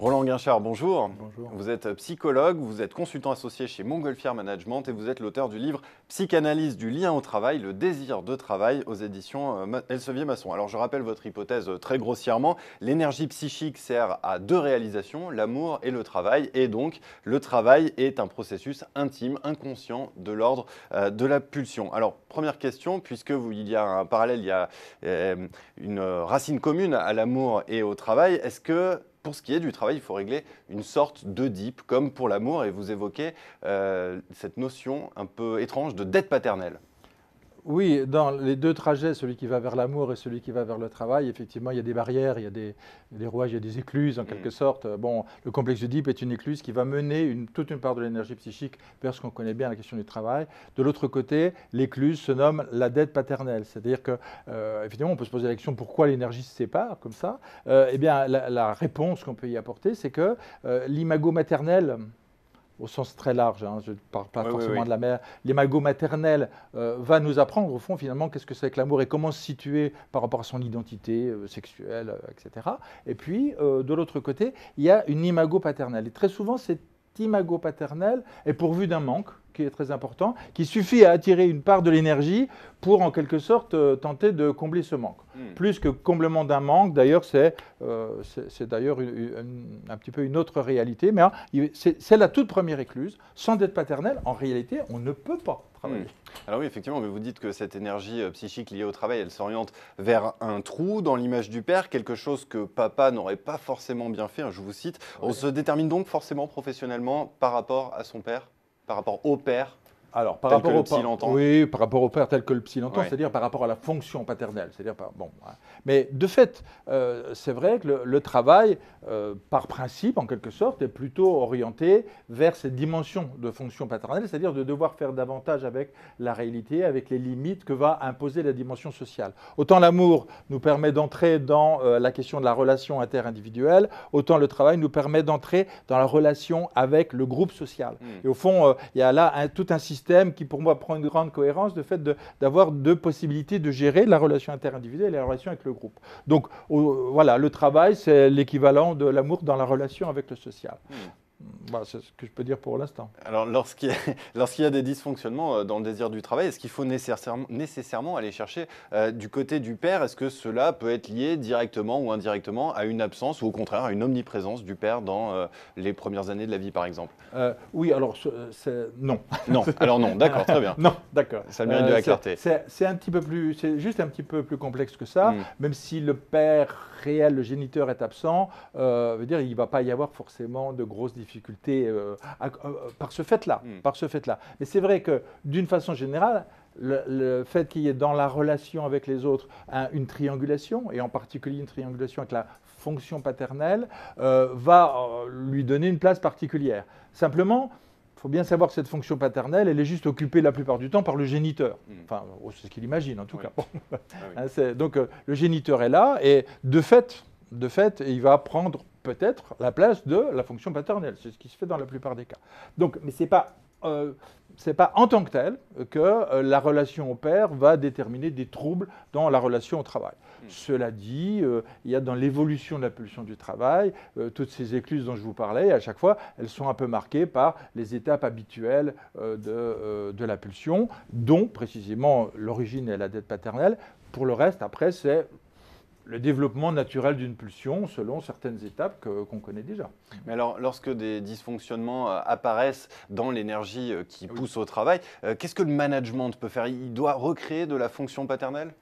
Roland Guinchard, bonjour. Bonjour. Vous êtes psychologue, vous êtes consultant associé chez Montgolfier Management et vous êtes l'auteur du livre Psychanalyse du lien au travail, le désir de travail aux éditions euh, Elsevier Masson. Alors je rappelle votre hypothèse euh, très grossièrement, l'énergie psychique sert à deux réalisations, l'amour et le travail et donc le travail est un processus intime, inconscient de l'ordre euh, de la pulsion. Alors première question, puisque il y a un parallèle, il y a une racine commune à l'amour et au travail, est-ce que pour ce qui est du travail, il faut régler une sorte de deep, comme pour l'amour, et vous évoquez euh, cette notion un peu étrange de dette paternelle. Oui, dans les deux trajets, celui qui va vers l'amour et celui qui va vers le travail, effectivement, il y a des barrières, il y a des, des rouages, il y a des écluses, en mm. quelque sorte. Bon, le complexe d'Oedipe est une écluse qui va mener toute une part de l'énergie psychique vers ce qu'on connaît bien, la question du travail. De l'autre côté, l'écluse se nomme la dette paternelle. C'est-à-dire que, évidemment, euh, on peut se poser la question pourquoi l'énergie se sépare comme ça. Euh, eh bien, la, réponse qu'on peut y apporter, c'est que euh, l'imago maternel, au sens très large, hein, je ne parle pas forcément de la mère, l'imago maternelle euh, va nous apprendre au fond finalement qu'est-ce que c'est que l'amour et comment se situer par rapport à son identité euh, sexuelle, euh, etc. Et puis de l'autre côté, il y a une imago paternelle. Et très souvent, c'est imago paternel est pourvu d'un manque qui est très important, qui suffit à attirer une part de l'énergie pour en quelque sorte euh, tenter de combler ce manque. Hmm. Plus que comblement d'un manque, d'ailleurs, c'est euh, d'ailleurs un petit peu une autre réalité, mais hein, c'est la toute première écluse. Sans dette paternelle, en réalité, on ne peut pas Hmm. Alors oui, effectivement, mais vous dites que cette énergie euh, psychique liée au travail, elle s'oriente vers un trou dans l'image du père, quelque chose que papa n'aurait pas forcément bien fait, hein, je vous cite. On se détermine donc forcément professionnellement par rapport à son père, par rapport au père alors, par rapport au Oui, par rapport au père tel que le psy l'entend, c'est-à-dire par rapport à la fonction paternelle. C'est-à-dire bon, hein. Mais de fait, euh, c'est vrai que le, travail, euh, par principe, en quelque sorte, est plutôt orienté vers cette dimension de fonction paternelle, c'est-à-dire de devoir faire davantage avec la réalité, avec les limites que va imposer la dimension sociale. Autant l'amour nous permet d'entrer dans euh, la question de la relation interindividuelle, autant le travail nous permet d'entrer dans la relation avec le groupe social. Hmm. Et au fond, il y a là un, tout un qui, pour moi, prend une grande cohérence, de fait d'avoir deux possibilités de gérer la relation interindividuelle et la relation avec le groupe. Donc, voilà, le travail, c'est l'équivalent de l'amour dans la relation avec le social. Mmh. Bah, c'est ce que je peux dire pour l'instant. Alors, lorsqu'il y, a, a des dysfonctionnements euh, dans le désir du travail, est-ce qu'il faut nécessairement, nécessairement aller chercher euh, du côté du père Est-ce que cela peut être lié directement ou indirectement à une absence ou au contraire à une omniprésence du père dans euh, les premières années de la vie, par exemple Oui, alors, c'est... non. Non, alors non, d'accord, très bien. non, d'accord. Ça mérite de la clarté. C'est, un petit peu plus, c'est juste un petit peu plus complexe que ça, hmm. même si le père réel, le géniteur est absent, veut dire, il ne va pas y avoir forcément de grosses difficultés difficultés euh, euh, par ce fait-là. Hmm. Par ce fait-là. Mais c'est vrai que d'une façon générale, le, fait qu'il y ait dans la relation avec les autres une triangulation, et en particulier une triangulation avec la fonction paternelle, euh, va lui donner une place particulière. Simplement, il faut bien savoir que cette fonction paternelle, elle est juste occupée la plupart du temps par le géniteur. Hmm. Enfin, oh, c'est ce qu'il imagine en tout cas. Ah hein, donc le géniteur est là et de fait, de fait, il va apprendre peut-être la place de la fonction paternelle. C'est ce qui se fait dans la plupart des cas. Donc, mais ce n'est pas, euh, pas en tant que tel que euh, la relation au père va déterminer des troubles dans la relation au travail. Hmm. Cela dit, euh, il y a dans l'évolution de la pulsion du travail, euh, toutes ces écluses dont je vous parlais, à chaque fois, elles sont un peu marquées par les étapes habituelles de, de la pulsion, dont précisément l'origine est la dette paternelle. Pour le reste, après, c'est le développement naturel d'une pulsion selon certaines étapes qu'on connaît déjà. Mais alors, lorsque des dysfonctionnements euh, apparaissent dans l'énergie euh, qui pousse au travail, euh, qu'est-ce que le management peut faire Il doit recréer de la fonction paternelle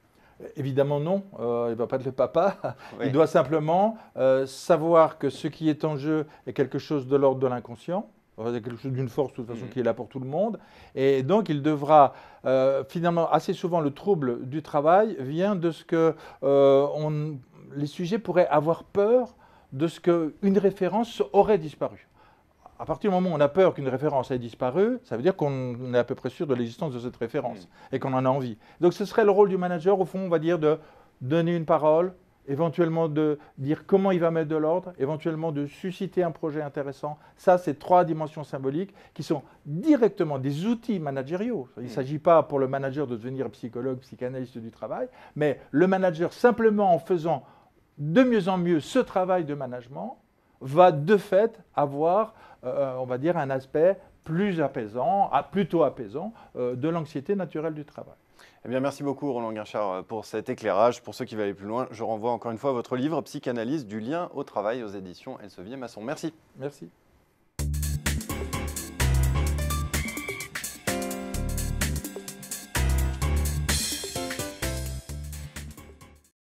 Évidemment non, il ne va pas être le papa. Il doit simplement savoir que ce qui est en jeu est quelque chose de l'ordre de l'inconscient, il quelque chose d'une force, de toute façon, mm. qui est là pour tout le monde. Et donc, il devra, euh, finalement, assez souvent, le trouble du travail vient de ce que euh, les sujets pourraient avoir peur de ce qu'une référence aurait disparu. À partir du moment où on a peur qu'une référence ait disparu, ça veut dire qu'on est à peu près sûr de l'existence de cette référence mm. et qu'on en a envie. Donc, ce serait le rôle du manager, au fond, on va dire, de donner une parole, éventuellement de dire comment il va mettre de l'ordre, éventuellement de susciter un projet intéressant. Ça, c'est trois dimensions symboliques qui sont directement des outils managériaux. Il ne hmm. s'agit pas pour le manager de devenir psychologue, psychanalyste du travail, mais le manager, simplement en faisant de mieux en mieux ce travail de management, va de fait avoir, euh, on va dire, un aspect plus apaisant, plutôt apaisant, euh, de l'anxiété naturelle du travail. Eh bien, merci beaucoup Roland Guinchard euh, pour cet éclairage. Pour ceux qui veulent aller plus loin, je renvoie encore une fois votre livre Psychanalyse du lien au travail aux éditions Elsevier Masson. Merci. Merci.